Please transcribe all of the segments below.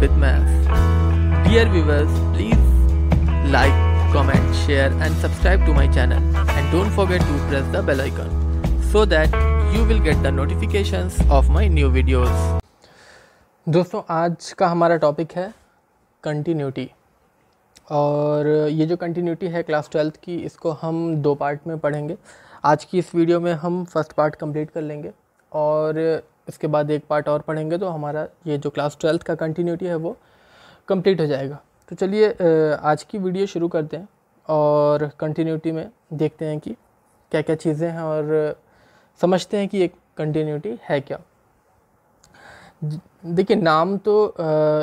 with Maths. Dear viewers, please like, comment, share and subscribe to my channel and don't forget to press the bell icon so that you will get the notifications of my new videos. दोस्तों आज का हमारा topic है continuity और ये जो continuity है class twelfth की इसको हम दो पार्ट में पढ़ेंगे आज की इस वीडियो में हम फर्स्ट पार्ट कंप्लीट कर लेंगे और इसके बाद एक पार्ट और पढ़ेंगे तो हमारा ये जो क्लास ट्वेल्थ का कंटिन्यूटी है वो कंप्लीट हो जाएगा तो चलिए आज की वीडियो शुरू करते हैं और कंटिन्यूटी में देखते हैं कि क्या क्या चीज़ें हैं और समझते हैं कि एक कंटिन्यूटी है क्या देखिए नाम तो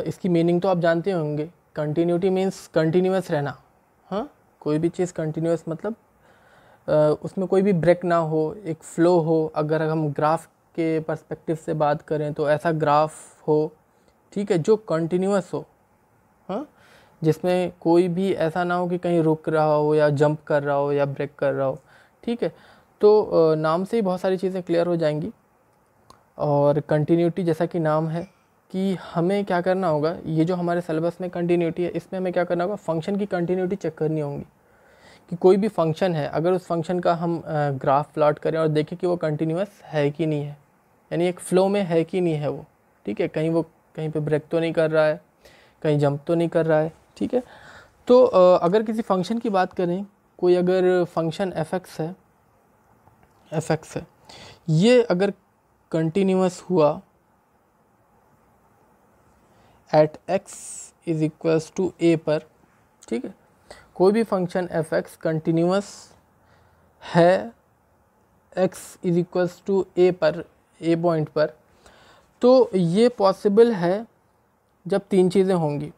इसकी मीनिंग तो आप जानते होंगे कंटिन्यूटी मीन्स कंटिन्यूस रहना हाँ कोई भी चीज़ कंटिन्यूस मतलब उसमें कोई भी ब्रेक ना हो एक फ़्लो हो अगर हम ग्राफ के पर्सपेक्टिव से बात करें तो ऐसा ग्राफ हो ठीक है जो कंटिन्यूस हो हाँ जिसमें कोई भी ऐसा ना हो कि कहीं रुक रहा हो या जंप कर रहा हो या ब्रेक कर रहा हो ठीक है तो नाम से ही बहुत सारी चीज़ें क्लियर हो जाएंगी और कंटिन्यूटी जैसा कि नाम है कि हमें क्या करना होगा ये जो हमारे सिलेबस में कंटिन्यूटी है इसमें हमें क्या करना होगा फंक्शन की कंटिन्यूटी चेक करनी होगी कि कोई भी फंक्शन है अगर उस फंक्शन का हम ग्राफ प्लॉट करें और देखें कि वो कंटिन्यूस है कि नहीं है यानी एक फ़्लो में है कि नहीं है वो ठीक है कहीं वो कहीं पे ब्रेक तो नहीं कर रहा है कहीं जंप तो नहीं कर रहा है ठीक है तो अगर किसी फंक्शन की बात करें कोई अगर फंक्शन एफ है एफ है ये अगर कंटिन्यूस हुआ at X is equals to ए पर ठीक है कोई भी फंक्शन एफ एक्स कंटिन्यूस है एक्स इज इक्वल्स टू ए पर ए पॉइंट पर तो ये पॉसिबल है जब तीन चीज़ें होंगी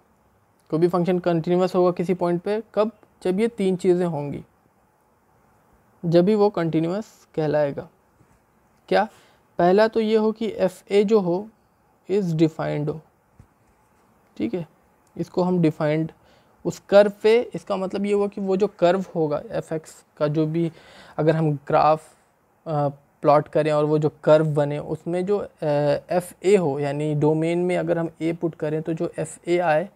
कोई भी फंक्शन कंटिन्यूस होगा किसी पॉइंट पे कब जब ये तीन चीज़ें होंगी जब भी वो कंटिन्यूस कहलाएगा क्या पहला तो ये हो कि एफ़ ए जो हो इज़ डिफाइंड हो ठीक है इसको हम डिफाइंड उस कर्व पे इसका मतलब ये हुआ कि वो जो कर्व होगा एफ एक्स का जो भी अगर हम ग्राफ प्लॉट करें और वो जो कर्व बने उसमें जो एफ़ ए हो यानी डोमेन में अगर हम ए पुट करें तो जो एफ़ ए आए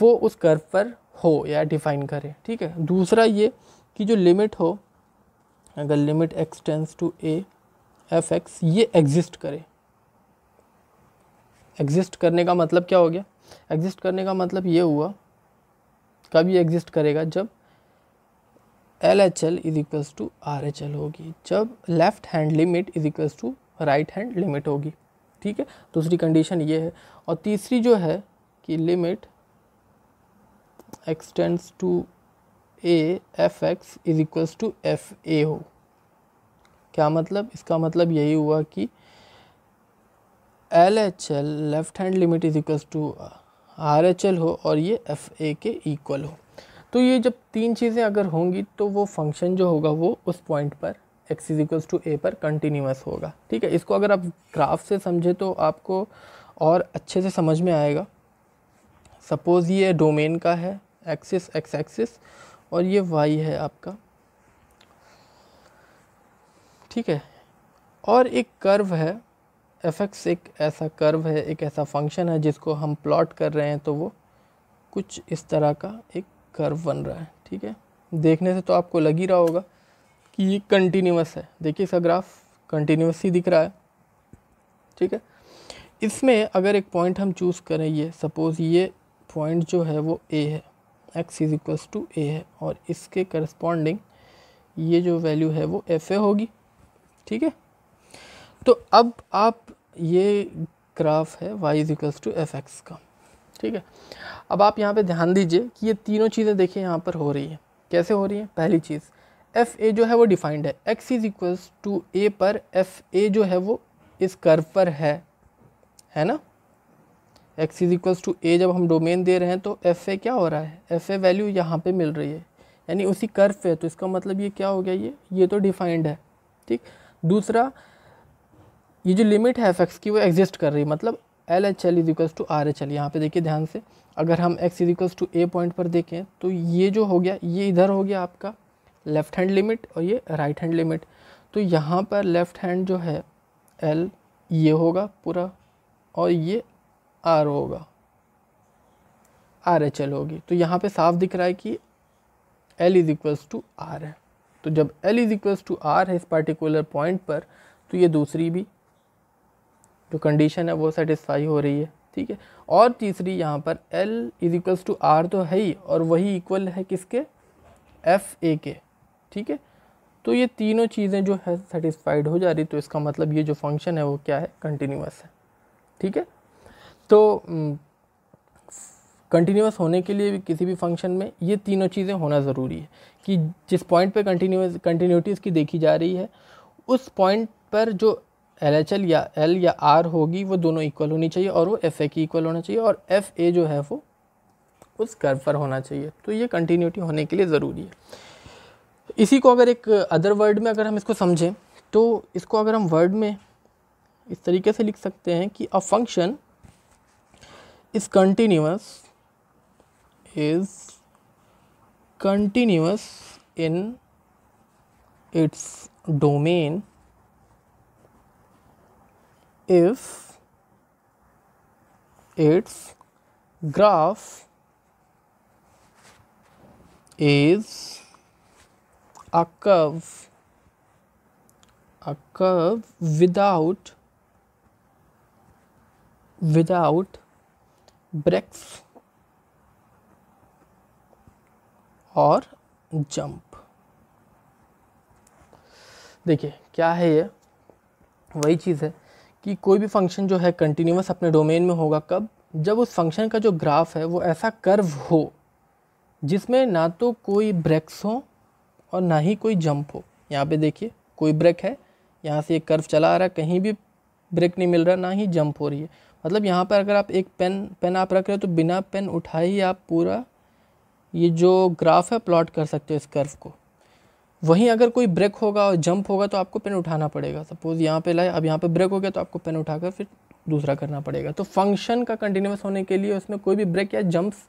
वो उस कर्व पर हो या डिफ़ाइन करें ठीक है दूसरा ये कि जो लिमिट हो अगर limit expanse to A F x ये एग्जिस्ट करे एग्जिस्ट करने का मतलब क्या हो गया एग्जिस्ट करने का मतलब ये हुआ कब ये एग्जिस्ट करेगा जब L H L is equals to R H L होगी जब left hand limit is equals to right hand limit होगी ठीक है दूसरी कंडीशन ये है और तीसरी जो है कि limit X tends to A F X is equals to F A हो क्या मतलब इसका मतलब यही हुआ कि L H L left hand limit is equals to R H L हो और ये एफ ए के इक्वल हो तो ये जब तीन चीज़ें अगर होंगी तो वो फंक्शन जो होगा वो उस पॉइंट पर x इज इक्वल्स टू ए पर कंटिन्यूस होगा ठीक है इसको अगर आप ग्राफ से समझे तो आपको और अच्छे से समझ में आएगा सपोज़ ये डोमेन का है एक्सिस एक्स एक्सिस और ये वाई है आपका ठीक है और एक कर्व है एफ एक्स एक ऐसा कर्व है एक ऐसा फंक्शन है जिसको हम प्लॉट कर रहे हैं तो वो कुछ इस तरह का एक कर्व बन रहा है ठीक है देखने से तो आपको लग ही रहा होगा कि ये कंटिन्यूस है देखिए इसका ग्राफ कंटिन्यूस ही दिख रहा है ठीक है इसमें अगर एक पॉइंट हम चूज़ करें ये सपोज़ ये पॉइंट जो है वो ए है एक्स इज इक्वल्स टू ए है और इसके करस्पॉन्डिंग ये जो वैल्यू है वो एफ ए होगी ठीक है तो अब आप ये ग्राफ है Y is equals to F X का ठीक है अब आप यहाँ पे ध्यान दीजिए कि ये तीनों चीज़ें देखिए यहाँ पर हो रही है कैसे हो रही है पहली चीज़ एफ़ ए जो है वो डिफाइंड है एक्स इज़ इक्वल्स टू ए पर एफ़ ए जो है वो इस कर्व पर है है ना x is equals to a जब हम डोमेन दे रहे हैं तो एफ़ ए क्या हो रहा है एफ़ ए वैल्यू यहाँ पे मिल रही है यानी उसी कर्व पे है तो इसका मतलब ये क्या हो गया ये ये तो डिफाइंड है ठीक दूसरा ये जो लिमिट है एफ एक्स की वो एग्जिस्ट कर रही है मतलब L H L is equals to R H L यहाँ पर देखिए ध्यान से अगर हम एक्स इज इक्वल्स टू ए पॉइंट पर देखें तो ये जो हो गया ये इधर हो गया आपका लेफ़्ट हैंड लिमिट और ये राइट हैंड लिमिट तो यहाँ पर लेफ़्ट हैंड जो है एल ये होगा पूरा और ये आर होगा आर एच एल होगी तो यहाँ पे साफ दिख रहा है कि L is equals to R है तो जब L is equals to R है इस पर्टिकुलर पॉइंट पर तो ये दूसरी भी जो कंडीशन है वो सेटिस्फाई हो रही है ठीक है और तीसरी यहाँ पर L is equals to R तो है ही और वही इक्वल है किसके एफ ए के ठीक है तो ये तीनों चीज़ें जो है सेटिस्फाइड हो जा रही तो इसका मतलब ये जो फंक्शन है वो क्या है कंटिन्यूस है ठीक है तो कंटिन्यूस होने के लिए भी किसी भी फंक्शन में ये तीनों चीज़ें होना ज़रूरी है कि जिस पॉइंट पे कंटिन्यूस कंटिन्यूटी इसकी देखी जा रही है उस पॉइंट पर जो एल एच एल या एल या आर होगी वो दोनों इक्वल होनी चाहिए और वो एफ़ ए की इक्वल होना चाहिए और एफ़ ए जो है वो उस कर्व पर होना चाहिए तो ये कंटिन्यूटी होने के लिए ज़रूरी है इसी को अगर एक अदर वर्ड में अगर हम इसको समझें तो इसको अगर हम वर्ड में इस तरीके से लिख सकते हैं कि a function is continuous is continuous in its domain if its graph is a curve a curve without without breaks और जंप देखिए क्या है ये वही चीज़ है कि कोई भी फंक्शन जो है कंटिन्यूस अपने डोमेन में होगा कब जब उस फंक्शन का जो ग्राफ है वो ऐसा कर्व हो जिसमें ना तो कोई ब्रेक्स हो और ना ही कोई जंप हो यहाँ पे देखिए कोई ब्रेक है यहाँ से एक कर्व चला आ रहा है कहीं भी ब्रेक नहीं मिल रहा ना ही जंप हो रही है मतलब यहाँ पर अगर आप एक पेन पेन आप रख रहे हो तो बिना पेन उठाए ही आप पूरा ये जो ग्राफ है प्लॉट कर सकते हो इस कर्व को वहीं अगर कोई ब्रेक होगा और जंप होगा तो आपको पेन उठाना पड़ेगा सपोज़ यहाँ पे लाए अब यहाँ पे ब्रेक हो गया तो आपको पेन उठाकर फिर दूसरा करना पड़ेगा तो फंक्शन का कंटिन्यूस होने के लिए उसमें कोई भी ब्रेक या जंप्स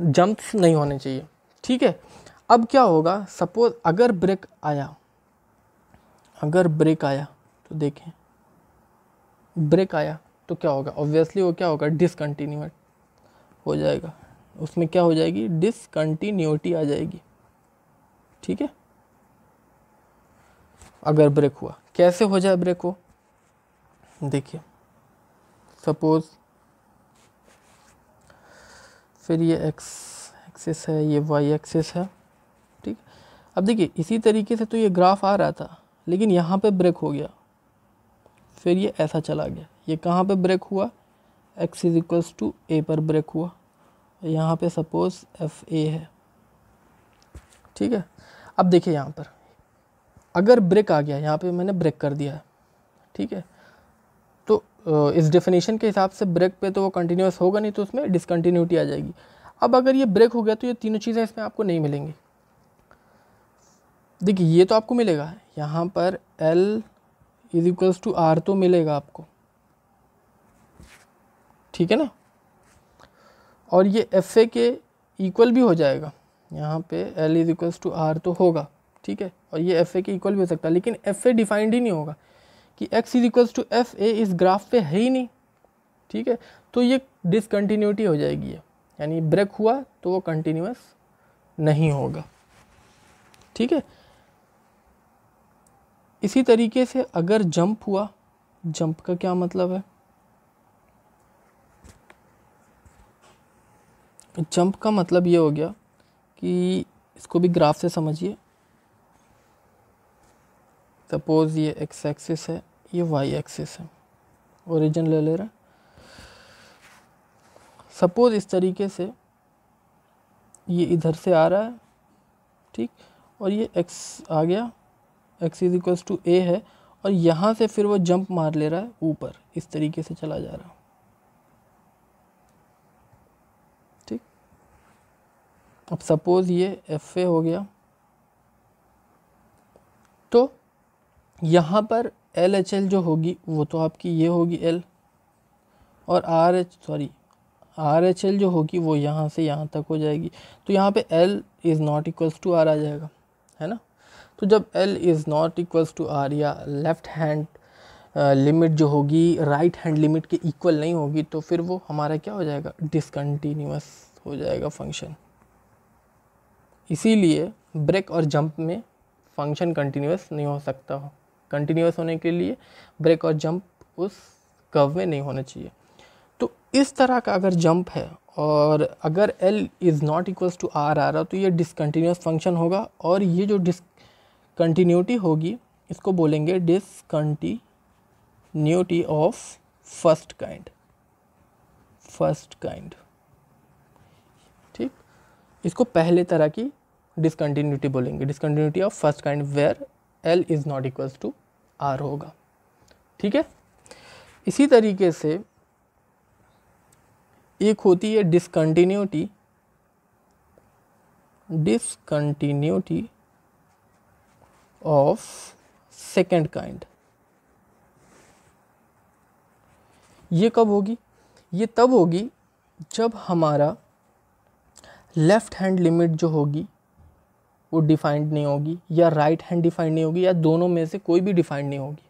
जंप्स नहीं होने चाहिए ठीक है अब क्या होगा सपोज अगर ब्रेक आया अगर ब्रेक आया तो देखें ब्रेक आया तो क्या होगा ऑब्वियसली वो क्या होगा डिसकन्टीन्यूट हो जाएगा उसमें क्या हो जाएगी डिसकन्टीन्यूटी आ जाएगी ठीक है अगर ब्रेक हुआ कैसे हो जाए ब्रेक हो देखिए सपोज फिर ये एक्स एक्सेस है ये वाई एक्सेस है ठीक अब देखिए इसी तरीके से तो ये ग्राफ आ रहा था लेकिन यहाँ पे ब्रेक हो गया फिर ये ऐसा चला गया ये कहाँ पे ब्रेक हुआ एक्स इज इक्वल्स टू ए पर ब्रेक हुआ यहाँ पे सपोज एफ ए है ठीक है अब देखिए यहाँ पर अगर ब्रेक आ गया यहाँ पे मैंने ब्रेक कर दिया है ठीक है तो इस डेफिनेशन के हिसाब से ब्रेक पे तो वो कंटिन्यूस होगा नहीं तो उसमें डिसकन्टीन्यूटी आ जाएगी अब अगर ये ब्रेक हो गया तो ये तीनों चीज़ें इसमें आपको नहीं मिलेंगी देखिए ये तो आपको मिलेगा यहाँ पर L is equals to R तो मिलेगा आपको ठीक है ना और ये एफ ए के इक्वल भी हो जाएगा यहाँ पे L is equals to R तो होगा ठीक है और ये एफ ए के इक्वल भी हो सकता है लेकिन एफ ए डिफाइंड ही नहीं होगा कि x is equals to F a इस ग्राफ पे है ही नहीं ठीक है तो ये डिसकन्टीन्यूटी हो जाएगी यानी ब्रेक हुआ तो वो कंटिन्यूस नहीं होगा ठीक है इसी तरीके से अगर जंप हुआ जंप का क्या मतलब है जंप का मतलब ये हो गया कि इसको भी ग्राफ से समझिए सपोज़ ये एक्स एक्सिस है ये वाई एक्सिस है ओरिजिन ले ले रहा सपोज़ इस तरीके से ये इधर से आ रहा है ठीक और ये एक्स आ गया एक्स इज इक्वल्स टू ए है और यहाँ से फिर वो जंप मार ले रहा है ऊपर इस तरीके से चला जा रहा है ठीक अब सपोज़ ये एफ ए हो गया यहाँ पर एल एच एल जो होगी वो तो आपकी ये होगी एल और R H sorry R H L जो होगी वो यहाँ से यहाँ तक हो जाएगी तो यहाँ पे L is not equals to R आ जाएगा है ना तो जब L is not equals to R या लेफ़्ट हैंड लिमिट जो होगी राइट हैंड लिमिट के इक्वल नहीं होगी तो फिर वो हमारा क्या हो जाएगा डिसकन्टीन्यूस हो जाएगा फंक्शन इसीलिए ब्रेक और जंप में फंक्शन कंटिन्यूस नहीं हो सकता हो कंटिन्यूस होने के लिए ब्रेक और जंप उस कर्व में नहीं होना चाहिए तो इस तरह का अगर जंप है और अगर L is not equals to R आ रहा तो ये डिसकन्टीन्यूस फंक्शन होगा और ये जो डिसकन्टीन्यूटी होगी इसको बोलेंगे discontinuity of first kind first kind ठीक इसको पहले तरह की डिसकन्टीन्यूटी बोलेंगे discontinuity of first kind where L is not equals to R होगा ठीक है इसी तरीके से एक होती है discontinuity discontinuity of second kind ये कब होगी ये तब होगी जब हमारा लेफ़्ट हैंड लिमिट जो होगी वो डिफाइंड नहीं होगी या राइट हैंड डिफाइंड नहीं होगी या दोनों में से कोई भी डिफाइंड नहीं होगी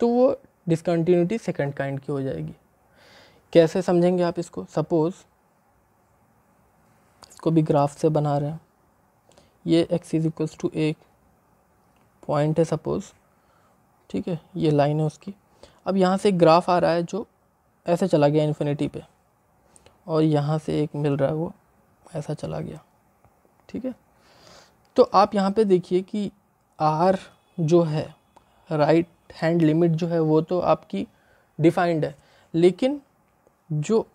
तो वो डिसकन्टीन्यूटी सेकेंड काइंड की हो जाएगी कैसे समझेंगे आप इसको सपोज़ इसको भी ग्राफ से बना रहे हैं ये एक्स इज इक्वल्स टू एक पॉइंट है सपोज़ ठीक है ये लाइन है उसकी अब यहाँ से एक ग्राफ आ रहा है जो ऐसे चला गया इन्फिनिटी पे और यहाँ से एक मिल रहा है वो ऐसा चला गया ठीक है तो आप यहाँ पे देखिए कि आर जो है राइट हैंड लिमिट जो है वो तो आपकी डिफाइंड है लेकिन जो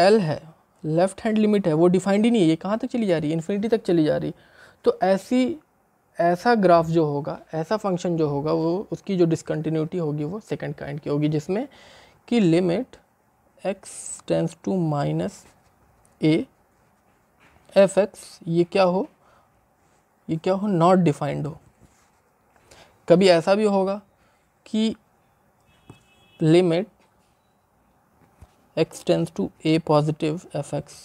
एल है लेफ़्ट हैंड लिमिट है वो डिफाइंड ही नहीं है ये कहाँ तक चली जा रही है इन्फिनिटी तक चली जा रही है तो ऐसी ऐसा ग्राफ जो होगा ऐसा फंक्शन जो होगा वो उसकी जो डिसकन्टीन्यूटी होगी वो सेकेंड काइंड की होगी जिसमें कि limit x tends to minus a F x ये क्या हो ये क्या हो नॉट डिफाइंड हो कभी ऐसा भी होगा कि limit x tends to a positive f x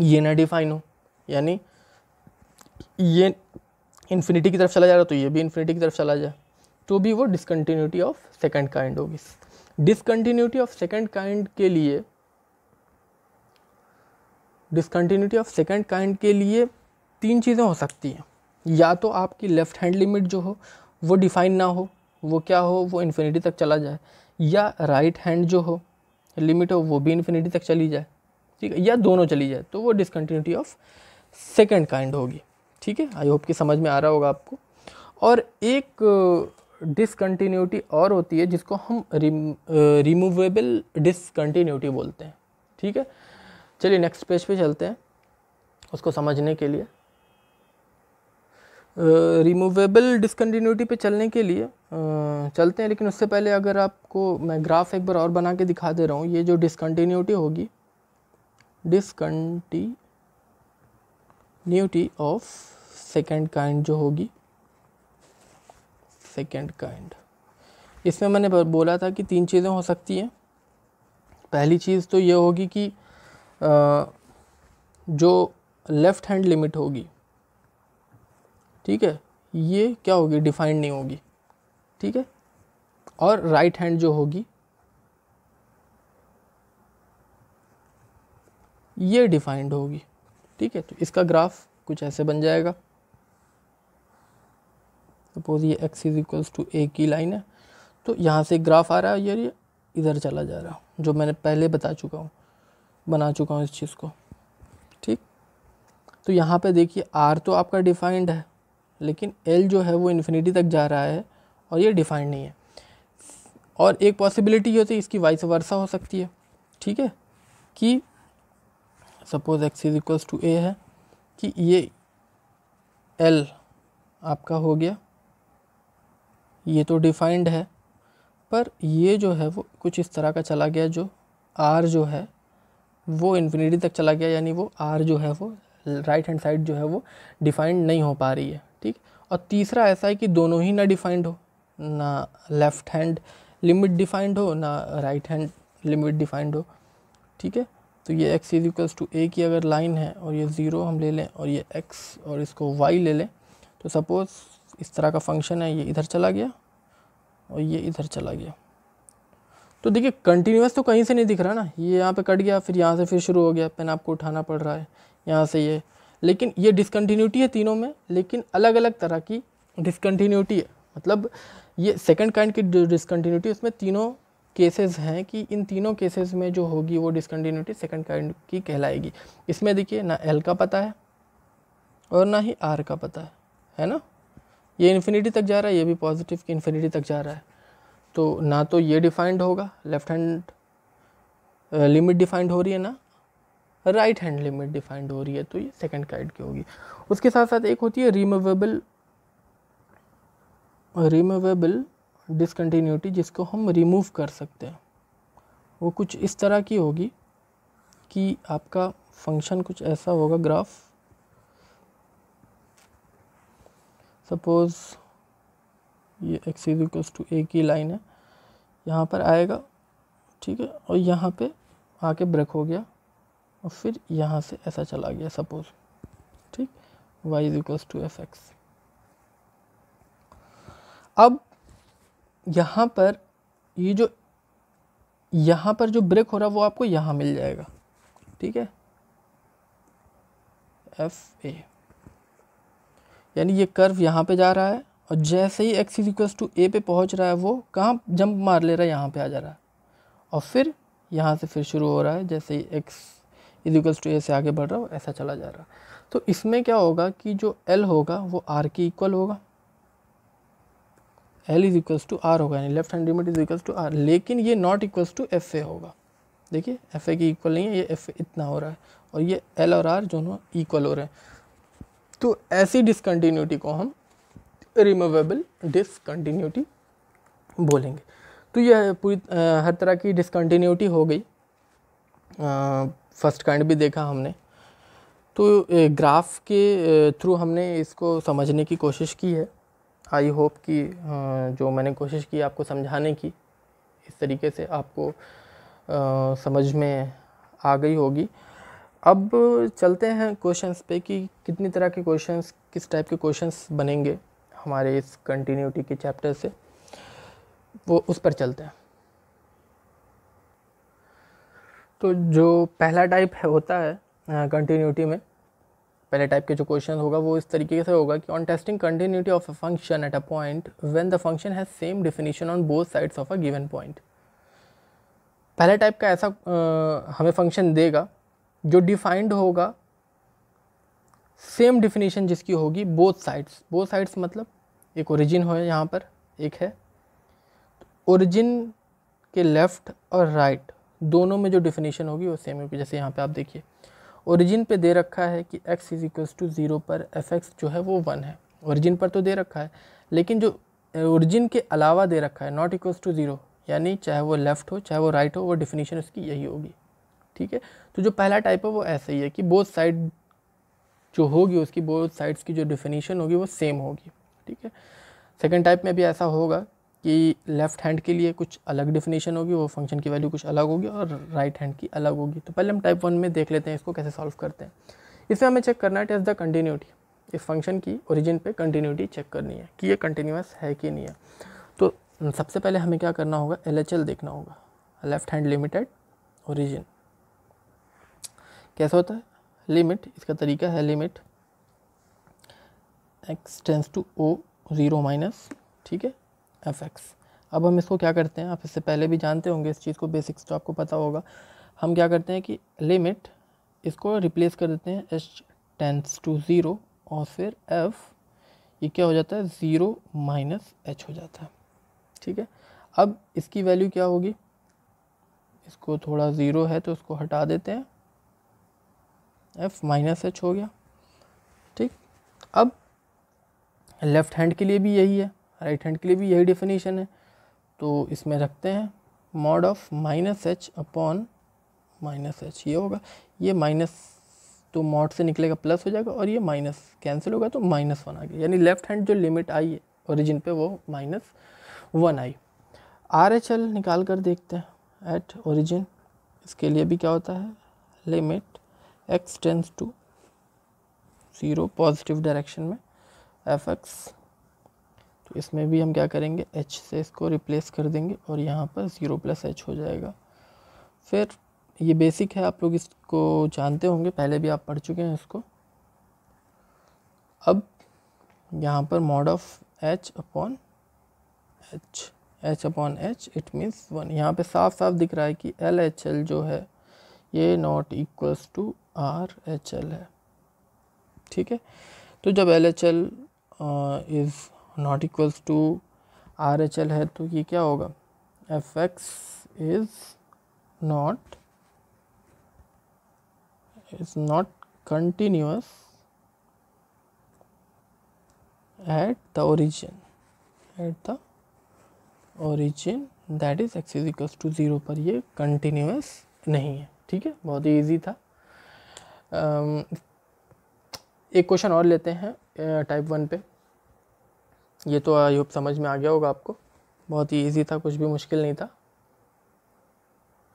ये ना डिफाइन हो यानी ये इन्फिनिटी की तरफ चला जा रहा तो ये भी इन्फिनिटी की तरफ चला जाए तो भी वो डिसकंटिन्यूटी ऑफ सेकेंड काइंड होगी डिसकन्टिन्यूटी ऑफ सेकेंड काइंड के लिए डिसकन्टिन्यूटी ऑफ सेकेंड काइंड के लिए तीन चीज़ें हो सकती हैं या तो आपकी लेफ़्ट हैंड लिमिट जो हो वो डिफ़ाइन ना हो वो क्या हो वो इन्फिनिटी तक चला जाए या राइट हैंड जो हो लिमिट हो वो भी इन्फिनिटी तक चली जाए ठीक है या दोनों चली जाए तो वो डिसकन्टीन्यूटी ऑफ सेकेंड काइंड होगी ठीक है आई होप कि समझ में आ रहा होगा आपको और एक डिसकन्टीन्यूटी और होती है जिसको हम रिमूवेबल डिसकन्टीन्यूटी बोलते हैं ठीक है चलिए नेक्स्ट पेज पे चलते हैं उसको समझने के लिए रिमूवेबल डिसकन्टीन्यूटी पे चलने के लिए uh, चलते हैं लेकिन उससे पहले अगर आपको मैं ग्राफ एक बार और बना के दिखा दे रहा हूँ ये जो डिसकन्टीन्यूटी होगी डिसकन्टीन्यूटी ऑफ सेकेंड काइंड जो होगी सेकेंड काइंड इसमें मैंने बोला था कि तीन चीज़ें हो सकती हैं पहली चीज़ तो ये होगी कि आ, जो लेफ़्ट हैंड लिमिट होगी ठीक है ये क्या होगी डिफाइंड नहीं होगी ठीक है और राइट हैंड जो होगी ये डिफाइंड होगी ठीक है तो इसका ग्राफ कुछ ऐसे बन जाएगा सपोज ये x is equals to a की लाइन है तो यहाँ से ग्राफ आ रहा है यार ये इधर चला जा रहा जो मैंने पहले बता चुका हूँ बना चुका हूँ इस चीज़ को ठीक तो यहाँ पे देखिए आर तो आपका डिफाइंड है लेकिन एल जो है वो इन्फिनिटी तक जा रहा है और ये डिफाइंड नहीं है और एक पॉसिबिलिटी ये होती है इसकी वाइस वर्षा हो सकती है ठीक है कि suppose x is equals to ए है कि ये एल आपका हो गया ये तो डिफाइंड है पर ये जो है वो कुछ इस तरह का चला गया जो आर जो है वो इन्फिनिटी तक चला गया यानी वो आर जो है वो राइट हैंड साइड जो है वो डिफाइंड नहीं हो पा रही है ठीक और तीसरा ऐसा है कि दोनों ही ना डिफाइंड हो ना लेफ़्ट हैंड लिमिट डिफाइंड हो ना राइट हैंड लिमिट डिफाइंड हो ठीक है तो ये x is equals to a की अगर लाइन है और ये ज़ीरो हम ले लें और ये एक्स और इसको वाई ले लें तो सपोज़ इस तरह का फंक्शन है ये इधर चला गया और ये इधर चला गया तो देखिए कंटिन्यूस तो कहीं से नहीं दिख रहा ना ये यहाँ पे कट गया फिर यहाँ से फिर शुरू हो गया पेन आपको उठाना पड़ रहा है यहाँ से ये लेकिन ये डिसकन्टीन्यूटी है तीनों में लेकिन अलग अलग तरह की डिसकन्टीन्यूटी है मतलब ये सेकेंड काइंड की डिसकन्टीन्यूटी उसमें तीनों केसेस हैं कि इन तीनों केसेस में जो होगी वो डिसकन्टीन्यूटी सेकेंड काइंड की कहलाएगी इसमें देखिए ना एल का पता है और ना ही आर का पता है है ना ये इन्फिनिटी तक जा रहा है ये भी पॉजिटिव की इन्फिनिटी तक जा रहा है तो ना तो ये डिफाइंड होगा लेफ्ट हैंड लिमिट डिफाइंड हो रही है ना राइट हैंड लिमिट डिफाइंड हो रही है तो ये सेकेंड काइड की होगी उसके साथ साथ एक होती है रिमूवेबल रिमूवेबल डिसकन्टीन्यूटी जिसको हम रिमूव कर सकते हैं वो कुछ इस तरह की होगी कि आपका फंक्शन कुछ ऐसा होगा ग्राफ सपोज़ ये एक्स इक्वल्स टू ए की लाइन है यहाँ पर आएगा ठीक है और यहाँ पे आके ब्रेक हो गया और फिर यहाँ से ऐसा चला गया सपोज ठीक y is equals to F x अब यहाँ पर ये जो यहाँ पर जो ब्रेक हो रहा है वो आपको यहाँ मिल जाएगा ठीक है एफ ए यानी ये कर्व यहाँ पे जा रहा है और जैसे ही x is equals to a पे पहुँच रहा है वो कहाँ जंप मार ले रहा है यहाँ पे आ जा रहा है और फिर यहाँ से फिर शुरू हो रहा है जैसे ही एक्स इजिकल्स टू ए से आगे बढ़ रहा और ऐसा चला जा रहा तो इसमें क्या होगा कि जो एल होगा वो आर के इक्वल होगा L is equals to R होगा यानी left hand limit is equals to R लेकिन ये not equals to F a होगा देखिए एफ ए की इक्वल नहीं है ये एफ इतना हो रहा है और ये एल और आर दोनों इक्वल हो रहे हैं तो ऐसी डिसकन्टीन्यूटी को हम रिमूवेबल डिसकन्टीन्यूटी बोलेंगे तो यह पूरी हर तरह की डिसकन्टीन्यूटी हो गई फर्स्ट काइंड भी देखा हमने तो ग्राफ के थ्रू हमने इसको समझने की कोशिश की है आई होप कि जो मैंने कोशिश की आपको समझाने की इस तरीके से आपको समझ में आ गई होगी अब चलते हैं क्वेश्चंस पे कि कितनी तरह के क्वेश्चंस किस टाइप के क्वेश्चंस बनेंगे हमारे इस कंटिन्यूटी के चैप्टर से वो उस पर चलते हैं तो जो पहला टाइप है होता है कंटिन्यूटी में पहले टाइप के जो क्वेश्चन होगा वो इस तरीके से होगा कि on testing continuity of a function at a point when the function has same definition on both sides of a given point पहले टाइप का ऐसा आ, हमें फंक्शन देगा जो डिफाइंड होगा सेम डिफिनीशन जिसकी होगी बोथ साइड्स बोथ साइड्स मतलब एक ओरिजिन हो यहाँ पर एक है ओरिजिन के लेफ़्ट और राइट right, दोनों में जो डिफिनीशन होगी वो सेम होगी जैसे यहाँ पे आप देखिए ओरिजिन पे दे रखा है कि x is equals to zero पर एफ एक्स जो है वो वन है ओरिजिन पर तो दे रखा है लेकिन जो ओरिजिन के अलावा दे रखा है नॉट इक्वल्स टू ज़ीरो यानी चाहे वो लेफ़्ट हो चाहे वो राइट right हो वो डिफिनीशन उसकी यही होगी ठीक है तो जो पहला टाइप है वो ऐसा ही है कि बोथ साइड जो होगी उसकी बोथ साइड्स की जो डिफिनीशन होगी वो सेम होगी ठीक है सेकेंड टाइप में भी ऐसा होगा कि लेफ़्ट हैंड के लिए कुछ अलग डिफिनेशन होगी वो फंक्शन की वैल्यू कुछ अलग होगी और राइट हैंड की अलग होगी तो पहले हम टाइप वन में देख लेते हैं इसको कैसे सॉल्व करते हैं इसमें हमें चेक करना है टेस्ट द कंटिन्यूटी इस फंक्शन की ओरिजिन पे कंटिन्यूटी चेक करनी है कि ये कंटिन्यूस है कि नहीं है तो सबसे पहले हमें क्या करना होगा एल देखना होगा लेफ़्ट हैंड लिमिटेड ओरिजिन कैसा होता है लिमिट इसका तरीका है limit x tends to o zero minus ठीक है एफ एक्स अब हम इसको क्या करते हैं आप इससे पहले भी जानते होंगे इस चीज़ को बेसिक्स तो आपको पता होगा हम क्या करते हैं कि लिमिट इसको रिप्लेस कर देते हैं एच टेंस टू ज़ीरो और फिर एफ़ ये क्या हो जाता है ज़ीरो माइनस एच हो जाता है ठीक है अब इसकी वैल्यू क्या होगी इसको थोड़ा ज़ीरो है तो उसको हटा देते हैं एफ़ माइनस एच हो गया ठीक अब लेफ़्ट हैंड के लिए भी यही है राइट हैंड के लिए भी यही डेफिनेशन है तो इसमें रखते हैं mod of minus H upon minus h ये होगा ये माइनस तो मॉड से निकलेगा प्लस हो जाएगा और ये माइनस कैंसिल होगा तो माइनस वन आ गया यानी लेफ्ट हैंड जो लिमिट आई है ओरिजिन पे वो माइनस वन आई आर एच एल निकाल कर देखते हैं एट ओरिजिन इसके लिए भी क्या होता है limit x tends to zero positive direction में एफ एक्स तो इसमें भी हम क्या करेंगे एच से इसको रिप्लेस कर देंगे और यहाँ पर ज़ीरो प्लस एच हो जाएगा फिर ये बेसिक है आप लोग इसको जानते होंगे पहले भी आप पढ़ चुके हैं इसको अब यहाँ पर mod of h upon h h upon h it means one यहाँ पे साफ साफ दिख रहा है कि एल एच एल जो है ये not equals to R H L है ठीक है तो जब L H L is not equals to R H L है तो ये क्या होगा f x is not is not continuous at the origin at the origin that is x is equals to zero पर ये कंटिन्यूस नहीं है ठीक है बहुत ही ईजी था um, एक क्वेश्चन और लेते हैं टाइप वन पे ये तो आई होप समझ में आ गया होगा आपको बहुत ही ईजी था कुछ भी मुश्किल नहीं था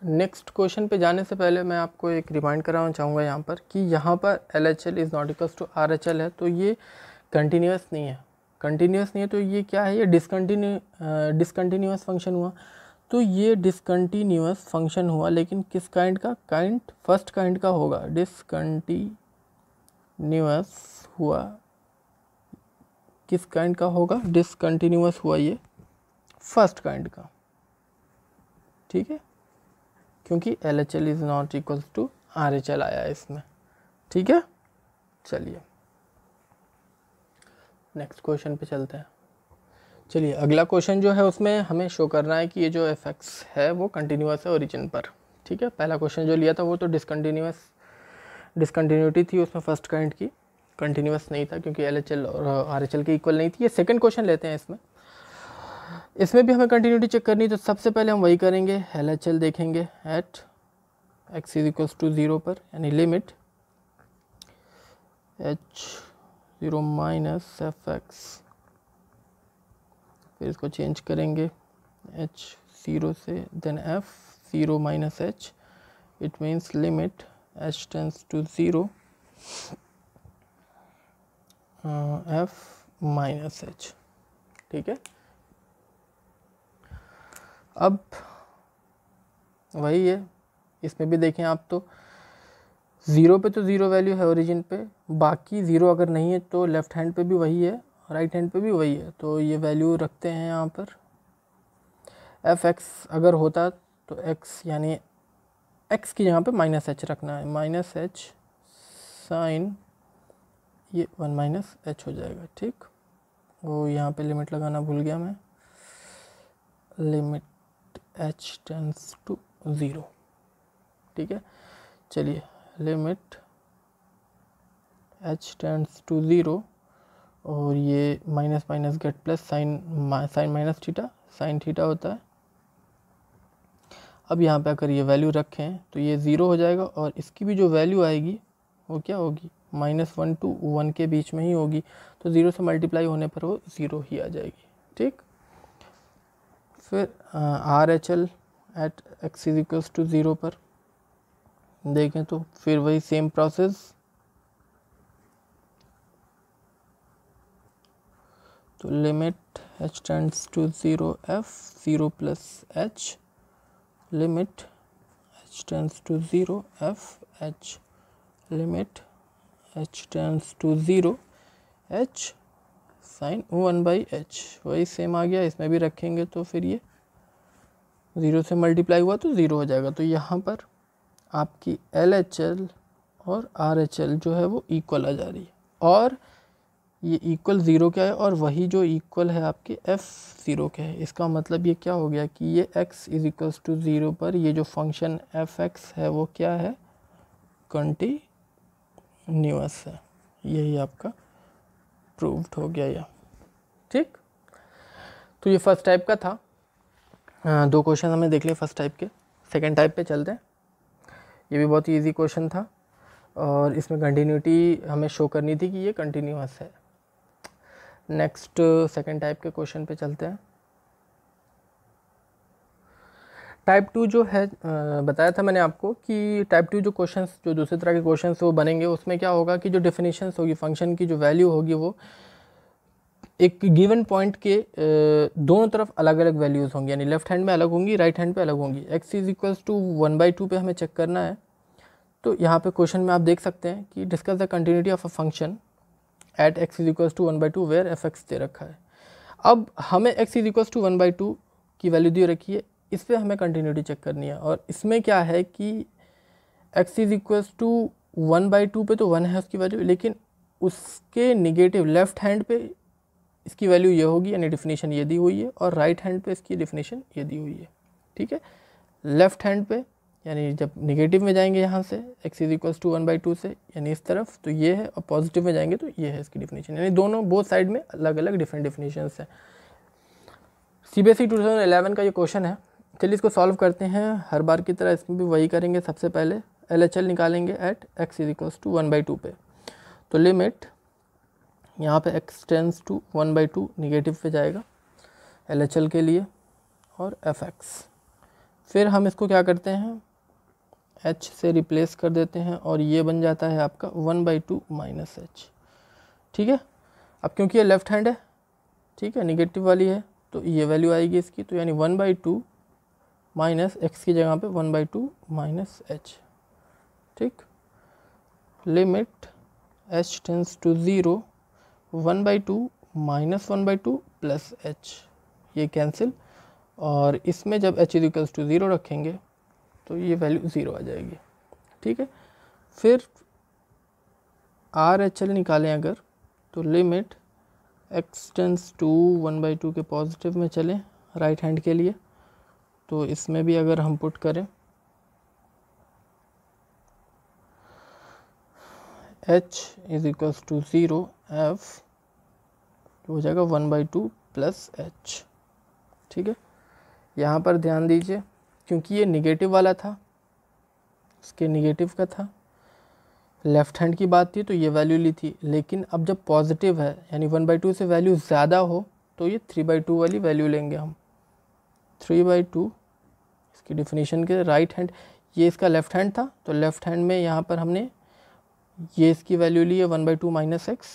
नेक्स्ट क्वेश्चन पे जाने से पहले मैं आपको एक रिमाइंड कराना चाहूँगा यहाँ पर कि यहाँ पर L H L is not equal to R H L है तो ये कंटिन्यूस नहीं है कंटिन्यूस नहीं है तो ये क्या है ये डिसकन्टिन्यू डिसकन्टिन्यूस फंक्शन हुआ तो ये डिसकन्टिन्यूस फंक्शन हुआ लेकिन किस काइंड का काइंड फर्स्ट काइंड का होगा डिसकंटिन्यूस हुआ किस काइंड का होगा डिसकन्टीन्यूस हुआ ये फर्स्ट काइंड का ठीक है क्योंकि L H L is not equal to R H L आया इसमें ठीक है चलिए नेक्स्ट क्वेश्चन पे चलते हैं चलिए अगला क्वेश्चन जो है उसमें हमें शो करना है कि ये जो इफेक्ट्स है वो कंटिन्यूस है ओरिजिन पर ठीक है पहला क्वेश्चन जो लिया था वो तो डिसकन्टीन्यूस डिसकन्टीन्यूटी थी उसमें फर्स्ट काइंड की कंटिन्यूस नहीं था क्योंकि एल और आर के इक्वल नहीं थी ये सेकेंड क्वेश्चन लेते हैं इसमें इसमें भी हमें कंटिन्यूटी चेक करनी तो सबसे पहले हम वही करेंगे एल देखेंगे at x is equal to zero पर यानी limit h zero minus F x फिर इसको चेंज करेंगे एच ज़ीरो से then f zero minus h it means limit H tends to zero f minus H ठीक है अब वही है इसमें भी देखें आप तो ज़ीरो पे तो ज़ीरो वैल्यू है ओरिजिन पे बाकी ज़ीरो अगर नहीं है तो लेफ़्ट हैंड पे भी वही है राइट हैंड पे भी वही है तो ये वैल्यू रखते हैं यहाँ पर एफ एक्स अगर होता तो एक्स यानी एक्स की जगह पे माइनस एच रखना है माइनस एच साइन ये वन माइनस एच हो जाएगा ठीक वो यहाँ पे लिमिट लगाना भूल गया मैं limit H tends to zero ठीक है चलिए limit H tends to zero और ये minus minus get plus sign sine minus theta sine theta होता है अब यहाँ पे अगर ये वैल्यू रखें तो ये ज़ीरो हो जाएगा और इसकी भी जो वैल्यू आएगी वो क्या होगी माइनस वन टू वन के बीच में ही होगी तो ज़ीरो से मल्टीप्लाई होने पर वो ज़ीरो ही आ जाएगी ठीक फिर R H L at x is to zero पर देखें तो फिर वही सेम प्रोसेस तो limit H tends to zero f zero plus h limit H tends to zero f h limit H tends to zero h sine one by h वही same आ गया इसमें भी रखेंगे तो फिर ये ज़ीरो से मल्टीप्लाई हुआ तो ज़ीरो हो जाएगा तो यहाँ पर आपकी एल एच एल और आर एच एल जो है वो इक्वल आ जा रही है और ये इक्वल ज़ीरो क्या है और वही जो इक्वल है आपके एफ़ ज़ीरो के है इसका मतलब ये क्या हो गया कि ये x is equals to zero पर ये जो फंक्शन एफ एक्स है वो क्या है कंटी न्यूस है यही आपका प्रूव्ड हो गया या ठीक तो ये फर्स्ट टाइप का था आ, दो क्वेश्चन हमने देख लिए फर्स्ट टाइप के सेकेंड टाइप पे चलते हैं ये भी बहुत इजी ईजी क्वेश्चन था और इसमें कंटिन्यूटी हमें शो करनी थी कि ये कंटिन्यूस है नेक्स्ट सेकेंड टाइप के क्वेश्चन पे चलते हैं टाइप टू जो है बताया था मैंने आपको कि टाइप टू जो क्वेश्चन जो दूसरी तरह के क्वेश्चन वो बनेंगे उसमें क्या होगा कि जो डिफिनीशन होगी फंक्शन की जो वैल्यू होगी वो एक गिवन पॉइंट के दोनों तरफ अलग अलग वैल्यूज़ होंगी यानी लेफ्ट हैंड में अलग होंगी राइट हैंड पे अलग होंगी x is equals to one by two पर हमें चेक करना है तो यहाँ पे क्वेश्चन में आप देख सकते हैं कि discuss the continuity of a function at x is equals to one by two where f x दे रखा है अब हमें x is equals to one by two की वैल्यू दे रखी है इस पर हमें कंटिन्यूटी चेक करनी है और इसमें क्या है कि x is equals to one by two पर तो वन है उसकी वैल्यू लेकिन उसके निगेटिव लेफ़्ट हैंड पे इसकी वैल्यू ये होगी यानी डिफिनेशन ये दी हुई है और राइट हैंड पे इसकी डिफिनेशन ये दी हुई है ठीक है लेफ़्ट हैंड पे यानी जब निगेटिव में जाएंगे यहाँ से x is equals to one by two से यानी इस तरफ तो ये है और पॉजिटिव में जाएंगे तो ये है इसकी डिफिनेशन यानी दोनों बोथ साइड में अलग अलग डिफरेंट डिफिनेशन है C B S E two thousand eleven का ये क्वेश्चन है चलिए इसको सॉल्व करते हैं हर बार की तरह इसमें भी वही करेंगे सबसे पहले एल एच एल निकालेंगे at x is equals to one by two पे तो लिमिट यहाँ पे x tends to one by two negative पे जाएगा एल एच एल के लिए और एफ एक्स फिर हम इसको क्या करते हैं एच से रिप्लेस कर देते हैं और ये बन जाता है आपका one by two minus H ठीक है अब क्योंकि ये लेफ़्ट हैंड है ठीक है निगेटिव वाली है तो ये वैल्यू आएगी इसकी तो यानी one by two minus x की जगह पे one by two minus H ठीक limit H tends to zero one by two minus one by two plus h ये कैंसिल और इसमें जब एच इजिकल्स टू ज़ीरो रखेंगे तो ये वैल्यू ज़ीरो आ जाएगी ठीक है फिर आर एच एल निकालें अगर तो limit x tends to one by two के पॉजिटिव में चलें राइट हैंड के लिए तो इसमें भी अगर हम पुट करें h is equals to zero f हो जाएगा one by two plus h ठीक है यहाँ पर ध्यान दीजिए क्योंकि ये निगेटिव वाला था इसके निगेटिव का था लेफ़्ट हैंड की बात थी तो ये वैल्यू ली थी लेकिन अब जब पॉजिटिव है यानी वन बाई टू से वैल्यू ज़्यादा हो तो ये थ्री बाई टू वाली वैल्यू लेंगे हम थ्री बाई टू इसकी डिफिनेशन के राइट हैंड ये इसका लेफ़्ट हैंड था तो लेफ़्ट हैंड में यहाँ पर हमने ये इसकी वैल्यू ली है one by two minus x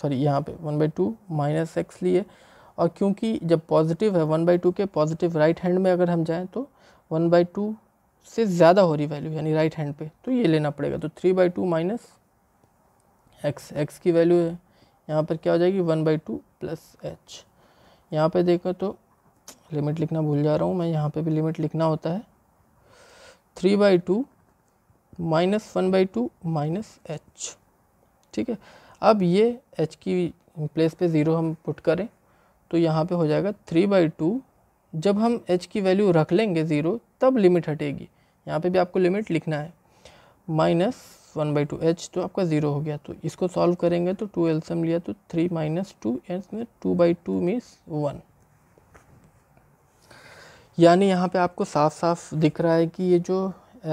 sorry यहाँ पे one by two minus x लिए और क्योंकि जब पॉजिटिव है वन बाई टू के पॉजिटिव राइट हैंड में अगर हम जाएँ तो वन बाई टू से ज़्यादा हो रही वैल्यू यानी राइट हैंड पे तो ये लेना पड़ेगा तो three by two minus x x की वैल्यू है यहाँ पर क्या हो जाएगी one by two plus h यहाँ पर देखो तो लिमिट लिखना भूल जा रहा हूँ मैं यहाँ पे भी लिमिट लिखना होता है three by two minus one by two minus H ठीक है अब ये एच की प्लेस पे ज़ीरो हम पुट करें तो यहाँ पे हो जाएगा थ्री बाई टू जब हम एच की वैल्यू रख लेंगे ज़ीरो तब लिमिट हटेगी यहाँ पे भी आपको लिमिट लिखना है minus one by two h तो आपका ज़ीरो हो गया तो इसको सॉल्व करेंगे तो टू एल्सम लिया तो थ्री माइनस टू एच में two by two means one यानी यहाँ पे आपको साफ साफ दिख रहा है कि ये जो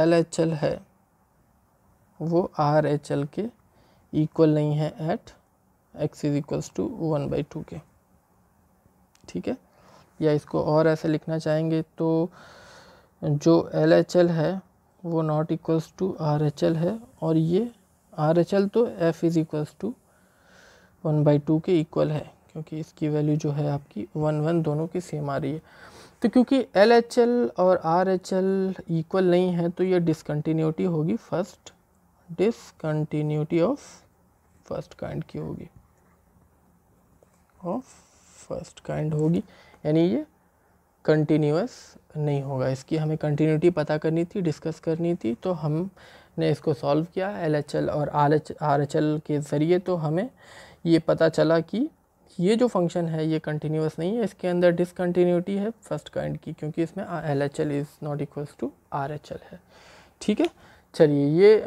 एल एच एल है वो आर एच एल के इक्वल नहीं है at x is equals to one by two के ठीक है या इसको और ऐसे लिखना चाहेंगे तो जो एल एच एल है वो not equals to R H L है और ये आर एच एल तो F is equals to one by two के इक्वल है क्योंकि इसकी वैल्यू जो है आपकी वन वन दोनों की सेम आ रही है तो क्योंकि एल एच एल और आर एच एल इक्वल नहीं है तो ये डिसकन्टीन्यूटी होगी first discontinuity of first kind की होगी ऑफ फर्स्ट काइंड होगी यानी ये कंटिन्यूस नहीं होगा इसकी हमें कंटिन्यूटी पता करनी थी डिस्कस करनी थी तो हमने इसको सॉल्व किया एल एच एल और R H R H L के ज़रिए तो हमें ये पता चला कि ये जो फंक्शन है ये कंटिन्यूस नहीं है इसके अंदर डिसकन्टीन्यूटी है फर्स्ट काइंड की क्योंकि इसमें L H L is not equals to R H L है ठीक है चलिए ये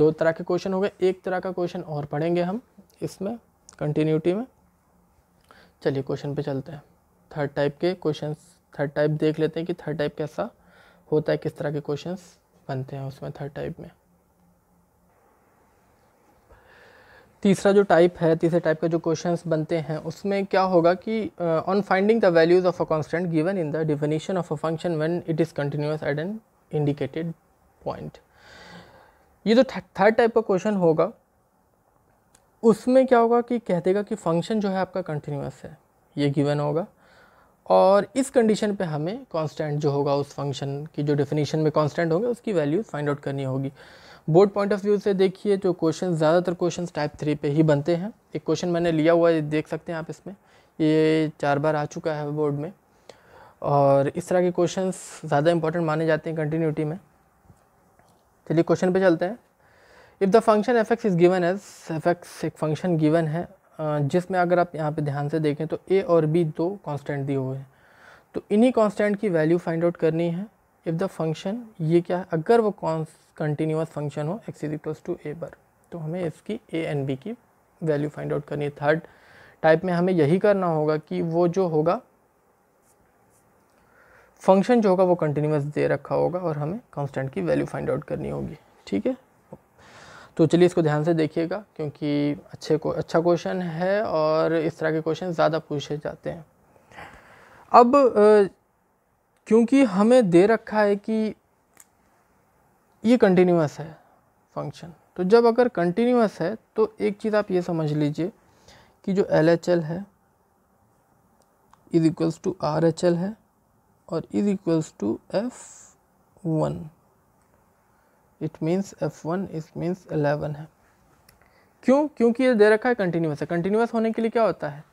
दो तरह के क्वेश्चन हो गए एक तरह का क्वेश्चन और पढ़ेंगे हम इसमें कंटिन्यूटी में चलिए क्वेश्चन पे चलते हैं थर्ड टाइप के क्वेश्चन थर्ड टाइप देख लेते हैं कि थर्ड टाइप कैसा होता है किस तरह के क्वेश्चन बनते हैं उसमें थर्ड टाइप में तीसरा जो टाइप है तीसरे टाइप का जो क्वेश्चंस बनते हैं उसमें क्या होगा कि on finding the values of a constant given in the definition of a function when it is continuous at an indicated point ये जो थर्ड टाइप का क्वेश्चन होगा उसमें क्या होगा कि कह देगा कि फंक्शन जो है आपका कंटिन्यूस है ये गिवन होगा और इस कंडीशन पे हमें कांस्टेंट जो होगा उस फंक्शन की जो डेफिनेशन में कांस्टेंट होंगे उसकी वैल्यू फाइंड आउट करनी होगी बोर्ड पॉइंट ऑफ व्यू से देखिए तो क्वेश्चन ज़्यादातर क्वेश्चन टाइप थ्री पे ही बनते हैं एक क्वेश्चन मैंने लिया हुआ है देख सकते हैं आप इसमें ये चार बार आ चुका है बोर्ड में और इस तरह के क्वेश्चन ज़्यादा इंपॉर्टेंट माने जाते हैं कंटिन्यूटी में चलिए क्वेश्चन पे चलते हैं if the function F is given as F एक फंक्शन गिवन है जिसमें अगर आप यहाँ पर ध्यान से देखें तो ए और बी दो कॉन्स्टेंट दिए हुए हैं तो इन्हीं कांस्टेंट की वैल्यू फाइंड आउट करनी है इफ़ द फंक्शन ये क्या है अगर वो कॉन्स कंटिन्यूस फंक्शन हो एक्स इज इक्वल्स टू ए पर तो हमें इसकी ए एन बी की वैल्यू फाइंड आउट करनी है थर्ड टाइप में हमें यही करना होगा कि वो जो होगा फंक्शन जो होगा वो कंटिन्यूस दे रखा होगा और हमें कॉन्स्टेंट की वैल्यू फाइंड आउट करनी होगी ठीक है तो चलिए इसको ध्यान से देखिएगा क्योंकि अच्छे को अच्छा क्वेश्चन है और इस तरह के क्वेश्चन ज़्यादा पूछे जाते हैं अब क्योंकि हमें दे रखा है कि ये कंटिन्यूस है फंक्शन तो जब अगर कंटिन्यूस है तो एक चीज़ आप ये समझ लीजिए कि जो एल एच एल है is equals to R H L है और is equals to F one it means F one is means eleven है क्यों क्योंकि ये दे रखा है कंटिन्यूस है कंटिन्यूस होने के लिए क्या होता है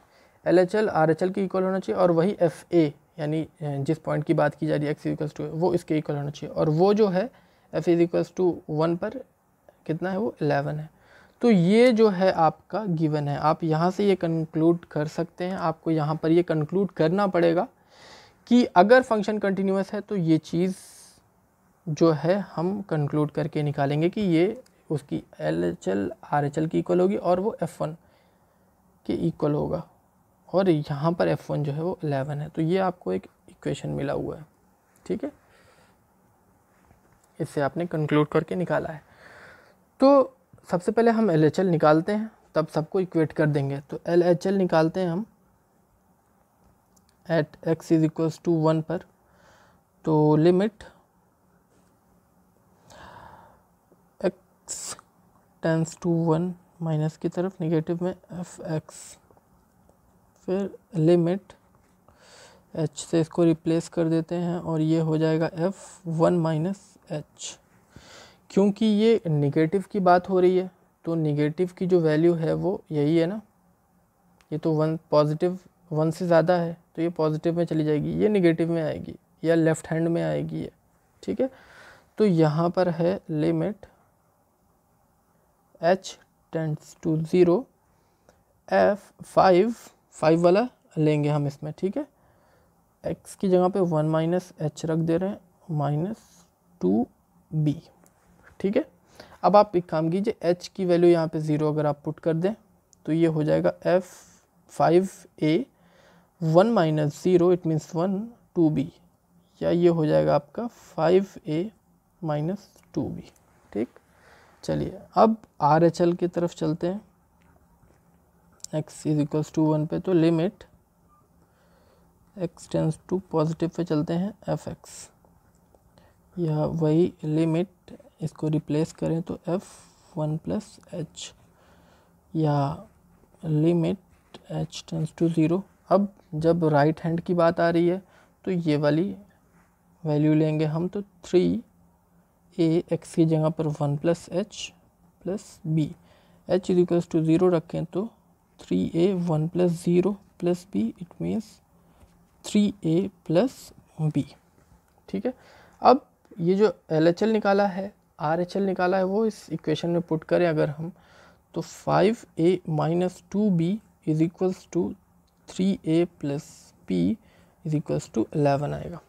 L H L R H L के इक्वल होना चाहिए और वही एफ ए यानी जिस पॉइंट की बात की जा रही है एक्स इजिकल्स टू वो इसके इक्वल होना चाहिए और वो जो है एफ इजिकल्स टू वन पर कितना है वो एलेवन है तो ये जो है आपका गिवन है आप यहाँ से ये कंक्लूड कर सकते हैं आपको यहाँ पर ये कंक्लूड करना पड़ेगा कि अगर फंक्शन कंटिन्यूस है तो ये चीज़ जो है हम कंक्लूड करके निकालेंगे कि ये उसकी L H L R H L की इक्वल होगी और वो एफ़ वन के इक्वल होगा और यहाँ पर एफ़ वन जो है वो एलेवन है तो ये आपको एक इक्वेशन मिला हुआ है ठीक है इससे आपने कंक्लूड करके निकाला है तो सबसे पहले हम एल एच एल निकालते हैं तब सबको इक्वेट कर देंगे तो एल एच एल निकालते हैं हम at x is equals to one पर तो limit x tends to one minus की तरफ निगेटिव में एफ एक्स फिर लिमिट एच से इसको रिप्लेस कर देते हैं और ये हो जाएगा एफ़ वन माइनस एच क्योंकि ये निगेटिव की बात हो रही है तो निगेटिव की जो वैल्यू है वो यही है ना ये तो वन पॉजिटिव वन से ज़्यादा है तो ये पॉजिटिव में चली जाएगी ये निगेटिव में आएगी या लेफ़्ट हैंड में आएगी ये ठीक है तो यहाँ पर है limit H tends to zero F five five वाला लेंगे हम इसमें ठीक है एक्स की जगह पे वन माइनस एच रख दे रहे हैं माइनस टू बी ठीक है अब आप एक काम कीजिए एच की वैल्यू यहाँ पे ज़ीरो अगर आप पुट कर दें तो ये हो जाएगा F five A one minus zero it means one two B या ये हो जाएगा आपका five A minus two B ठीक चलिए अब आर एच एल की तरफ चलते हैं x is equals to one पे तो limit x tends to positive पे चलते हैं एफ एक्स या वही लिमिट इसको रिप्लेस करें तो एफ वन प्लस एच या limit H tends to zero अब जब राइट हैंड की बात आ रही है तो ये वाली वैल्यू लेंगे हम तो थ्री ए एक्स की जगह पर one plus H plus B H equals to zero रखें तो three A one plus zero plus B it means three A plus B ठीक है अब ये जो एल एच एल निकाला है आर एच एल निकाला है वो इस इक्वेशन में पुट करें अगर हम तो five A minus two B is equals to three A plus B is equals to eleven आएगा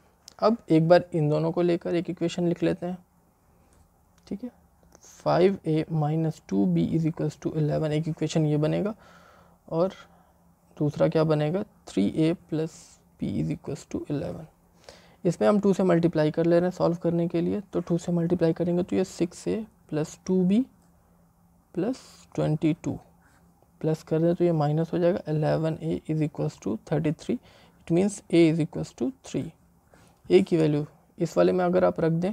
अब एक बार इन दोनों को लेकर एक इक्वेशन लिख लेते हैं ठीक है five A minus two B is equals to eleven एक इक्वेशन ये बनेगा और दूसरा क्या बनेगा three A plus P is equal to eleven इसमें हम टू से मल्टीप्लाई कर ले रहे हैं सॉल्व करने के लिए तो टू से मल्टीप्लाई करेंगे तो ये six A plus two B plus twenty two plus कर दें तो ये माइनस हो जाएगा eleven A is equal to thirty three it means A is equal to three A की वैल्यू इस वाले में अगर आप रख दें